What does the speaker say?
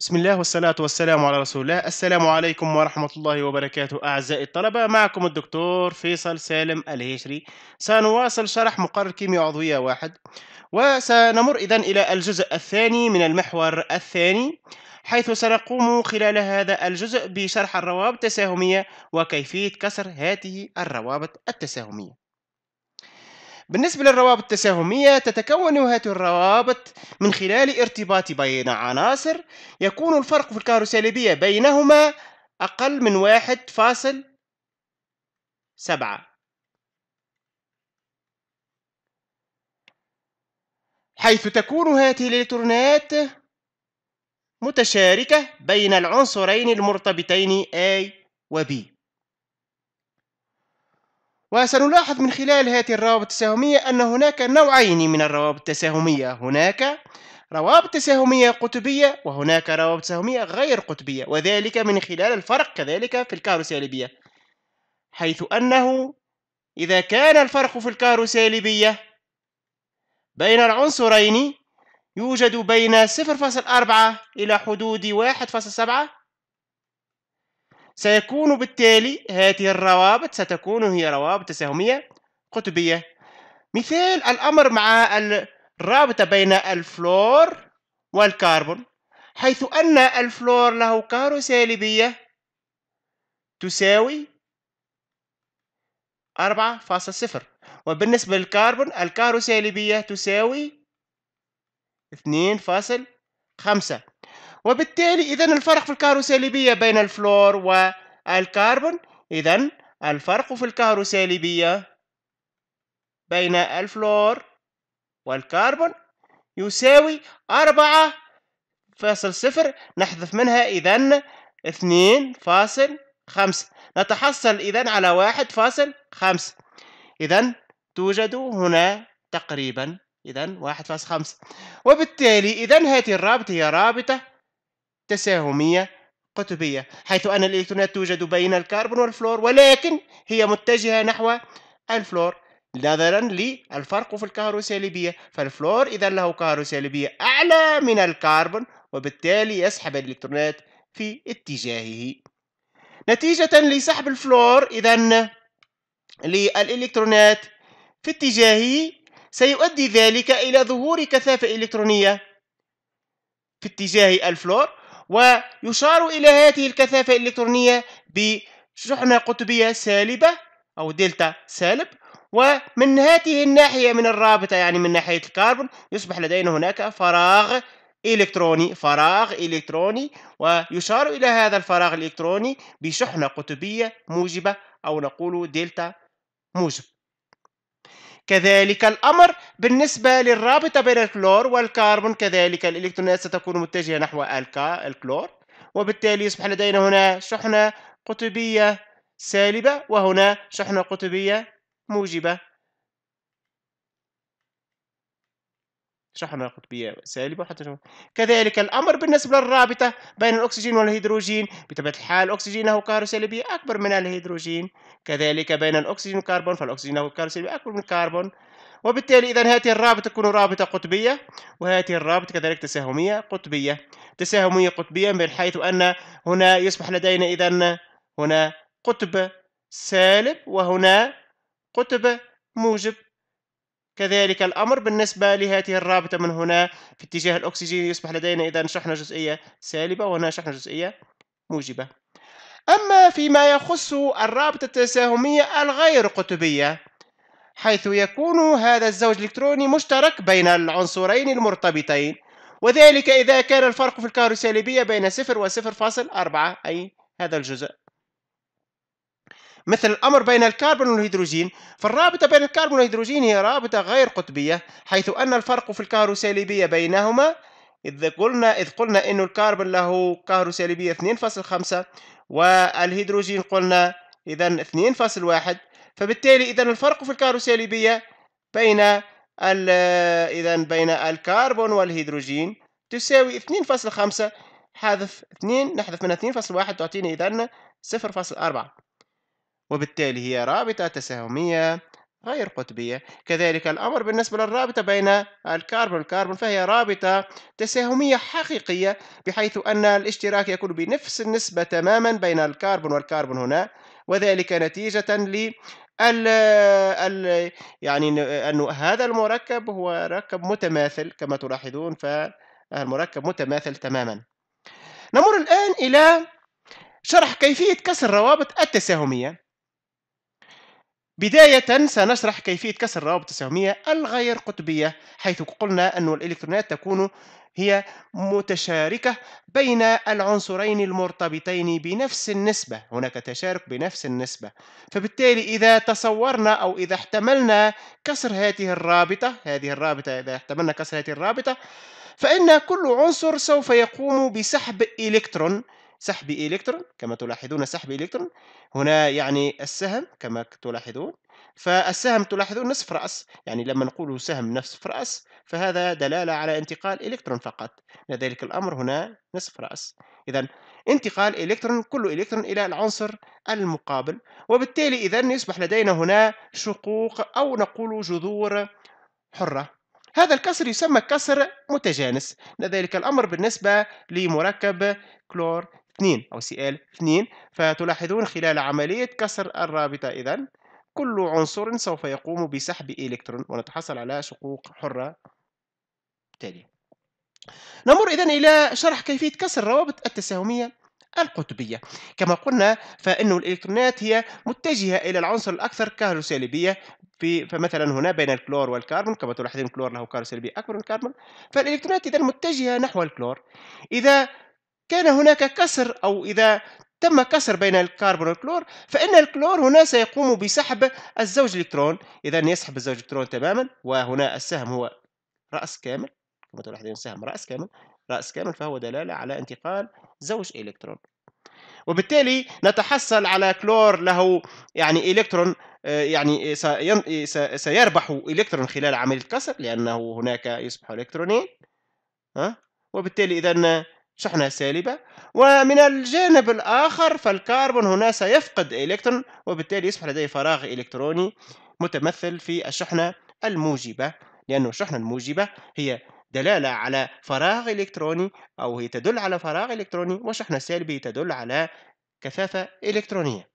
بسم الله والصلاة والسلام على رسول الله السلام عليكم ورحمة الله وبركاته أعزائي الطلبة معكم الدكتور فيصل سالم الهيشري سنواصل شرح مقرر كيمياء عضوية واحد وسنمر إذا إلى الجزء الثاني من المحور الثاني حيث سنقوم خلال هذا الجزء بشرح الروابط التساهمية وكيفية كسر هذه الروابط التساهمية بالنسبة للروابط التساهمية تتكون هذه الروابط من خلال ارتباط بين عناصر يكون الفرق في الكاروسيلية بينهما أقل من واحد فاصل سبعة حيث تكون هذه الإلكترونات متشاركة بين العنصرين المرتبطين A و B وسنلاحظ من خلال هذه الروابط التساهمية أن هناك نوعين من الروابط التساهمية هناك روابط تساهمية قطبية وهناك روابط تساهمية غير قطبية وذلك من خلال الفرق كذلك في الكاروسيلبية حيث أنه إذا كان الفرق في الكاروسيلبية بين العنصرين يوجد بين 0.4 إلى حدود 1.7 سيكون بالتالي هذه الروابط ستكون هي روابط تساهمية قطبية مثال الأمر مع الرابطة بين الفلور والكربون حيث أن الفلور له كهرو سالبية تساوي 4.0 وبالنسبة للكربون الكهرو سالبية تساوي 2.5 وبالتالي إذا الفرق في الكهروسالبيه بين الفلور والكربون إذا الفرق في الكهروسالبيه بين الفلور والكربون يساوي أربعة فاصل صفر نحذف منها إذا اثنين فاصل خمسة نتحصل إذا على واحد فاصل خمسة إذا توجد هنا تقريبا إذا واحد فاصل خمسة وبالتالي إذا هذه الرابطة هي رابطة تساهمية قطبية حيث أن الإلكترونات توجد بين الكربون والفلور ولكن هي متجهة نحو الفلور نظرا للفرق في الكهروسالبية فالفلور إذا له كهروسالبية أعلى من الكربون وبالتالي يسحب الإلكترونات في اتجاهه نتيجة لسحب الفلور إذا للإلكترونات في اتجاهه سيؤدي ذلك إلى ظهور كثافة إلكترونية في اتجاه الفلور ويشار إلى هذه الكثافة الإلكترونية بشحنة قطبية سالبة أو دلتا سالب ومن هذه الناحية من الرابطة يعني من ناحية الكربون يصبح لدينا هناك فراغ إلكتروني فراغ إلكتروني ويشار إلى هذا الفراغ الإلكتروني بشحنة قطبية موجبة أو نقول دلتا موجب كذلك الأمر بالنسبة للرابطة بين الكلور والكربون كذلك الإلكترونات ستكون متجهة نحو الكلور وبالتالي يصبح لدينا هنا شحنة قطبية سالبة وهنا شحنة قطبية موجبة شحنة قطبية سالبة وحتى كذلك الأمر بالنسبة للرابطة بين الأكسجين والهيدروجين بطبيعة الحال الأكسجين له كهرباء سالبية أكبر من الهيدروجين كذلك بين الأكسجين والكربون فالأكسجين له كهرباء سالبية أكبر من الكربون وبالتالي إذا هذه الرابطة تكون رابطة قطبية وهذه الرابطة كذلك تساهمية قطبية تساهمية قطبية من حيث أن هنا يصبح لدينا إذا هنا قطب سالب وهنا قطب موجب كذلك الأمر بالنسبة لهذه الرابطة من هنا في اتجاه الأكسجين يصبح لدينا إذا شحنة جزئية سالبة وهنا شحنة جزئية موجبة أما فيما يخص الرابطة التساهمية الغير قطبية حيث يكون هذا الزوج الإلكتروني مشترك بين العنصرين المرتبطين وذلك إذا كان الفرق في سالبية بين 0 و 0.4 أي هذا الجزء مثل الأمر بين الكربون والهيدروجين فالرابطة بين الكربون والهيدروجين هي رابطة غير قطبية حيث أن الفرق في الكهروسالبية بينهما إذ قلنا إذ قلنا إنه الكربون له كهروسالبية 2.5 والهيدروجين قلنا إذا 2.1 فبالتالي إذا الفرق في الكهروسالبية بين إذا بين الكربون والهيدروجين تساوي 2.5 حذف 2 نحذف منها 2.1 تعطيني إذا 0.4 وبالتالي هي رابطة تساهمية غير قطبية كذلك الأمر بالنسبة للرابطة بين الكربون والكربون فهي رابطة تساهمية حقيقية بحيث أن الاشتراك يكون بنفس النسبة تماما بين الكربون والكربون هنا وذلك نتيجة ل ال يعني أنه هذا المركب هو مركب متماثل كما تلاحظون فالمركب متماثل تماما نمر الآن إلى شرح كيفية كسر الروابط التساهمية بداية سنشرح كيفية كسر الروابط السهمية الغير قطبية حيث قلنا أن الإلكترونات تكون هي متشاركة بين العنصرين المرتبطين بنفس النسبة هناك تشارك بنفس النسبة فبالتالي إذا تصورنا أو إذا احتملنا كسر هذه الرابطة هذه الرابطة إذا احتملنا كسر هذه الرابطة فإن كل عنصر سوف يقوم بسحب إلكترون سحب إلكترون كما تلاحظون سحب إلكترون هنا يعني السهم كما تلاحظون فالسهم تلاحظون نصف رأس يعني لما نقول سهم نصف رأس فهذا دلالة على انتقال إلكترون فقط لذلك الأمر هنا نصف رأس إذا انتقال إلكترون كل إلكترون إلى العنصر المقابل وبالتالي إذا يصبح لدينا هنا شقوق أو نقول جذور حرة هذا الكسر يسمى كسر متجانس لذلك الأمر بالنسبة لمركب كلور 2 أو Cl 2 فتلاحظون خلال عملية كسر الرابطة إذا كل عنصر سوف يقوم بسحب إلكترون ونتحصل على شقوق حرة تالية نمر إذا إلى شرح كيفية كسر الروابط التساهمية القطبية كما قلنا فإن الإلكترونات هي متجهة إلى العنصر الأكثر كهروسالبية في فمثلا هنا بين الكلور والكربون كما تلاحظون الكلور له كهروسالبية أكبر من الكربون فالإلكترونات إذا متجهة نحو الكلور إذا كان هناك كسر أو إذا تم كسر بين الكربون والكلور فإن الكلور هنا سيقوم بسحب الزوج إلكترون إذا يسحب الزوج إلكترون تماما وهنا السهم هو رأس كامل كما تلاحظون سهم رأس كامل رأس كامل فهو دلالة على انتقال زوج إلكترون وبالتالي نتحصل على كلور له يعني إلكترون آه، يعني سيربح إلكترون خلال عملية الكسر لأنه هناك يصبح إلكترونين وبالتالي إذا شحنة سالبة ومن الجانب الآخر فالكربون هنا سيفقد إلكترون وبالتالي يصبح لديه فراغ إلكتروني متمثل في الشحنة الموجبة لأن الشحنة الموجبة هي دلالة على فراغ إلكتروني أو هي تدل على فراغ إلكتروني وشحنة سالبة تدل على كثافة إلكترونية